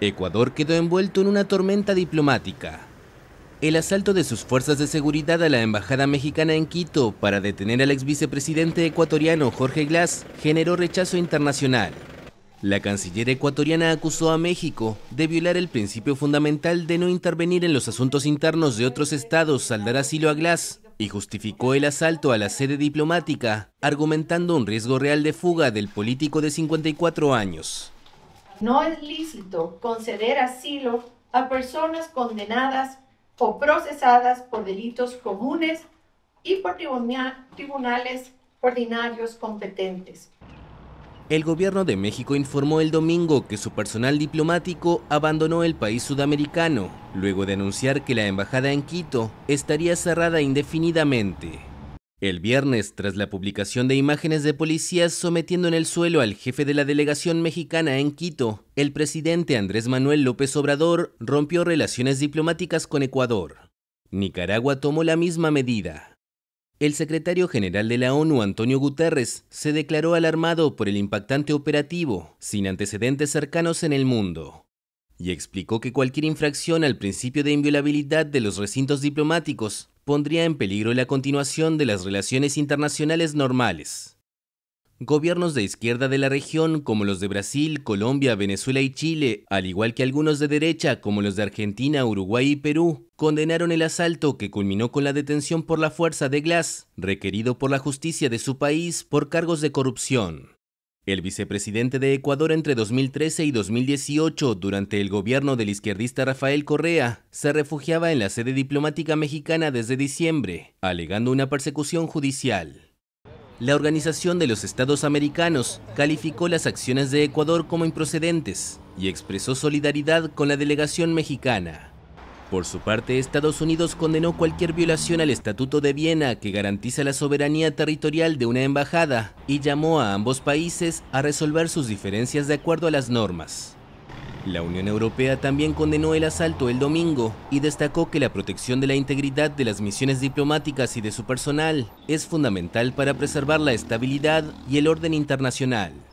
Ecuador quedó envuelto en una tormenta diplomática. El asalto de sus fuerzas de seguridad a la embajada mexicana en Quito para detener al ex vicepresidente ecuatoriano Jorge Glass generó rechazo internacional. La canciller ecuatoriana acusó a México de violar el principio fundamental de no intervenir en los asuntos internos de otros estados al dar asilo a Glass y justificó el asalto a la sede diplomática, argumentando un riesgo real de fuga del político de 54 años. No es lícito conceder asilo a personas condenadas o procesadas por delitos comunes y por tribunales ordinarios competentes. El gobierno de México informó el domingo que su personal diplomático abandonó el país sudamericano, luego de anunciar que la embajada en Quito estaría cerrada indefinidamente. El viernes, tras la publicación de imágenes de policías sometiendo en el suelo al jefe de la delegación mexicana en Quito, el presidente Andrés Manuel López Obrador rompió relaciones diplomáticas con Ecuador. Nicaragua tomó la misma medida. El secretario general de la ONU, Antonio Guterres, se declaró alarmado por el impactante operativo, sin antecedentes cercanos en el mundo, y explicó que cualquier infracción al principio de inviolabilidad de los recintos diplomáticos pondría en peligro la continuación de las relaciones internacionales normales. Gobiernos de izquierda de la región, como los de Brasil, Colombia, Venezuela y Chile, al igual que algunos de derecha, como los de Argentina, Uruguay y Perú, condenaron el asalto que culminó con la detención por la fuerza de Glass, requerido por la justicia de su país por cargos de corrupción. El vicepresidente de Ecuador entre 2013 y 2018, durante el gobierno del izquierdista Rafael Correa, se refugiaba en la sede diplomática mexicana desde diciembre, alegando una persecución judicial. La Organización de los Estados Americanos calificó las acciones de Ecuador como improcedentes y expresó solidaridad con la delegación mexicana. Por su parte, Estados Unidos condenó cualquier violación al Estatuto de Viena que garantiza la soberanía territorial de una embajada y llamó a ambos países a resolver sus diferencias de acuerdo a las normas. La Unión Europea también condenó el asalto el domingo y destacó que la protección de la integridad de las misiones diplomáticas y de su personal es fundamental para preservar la estabilidad y el orden internacional.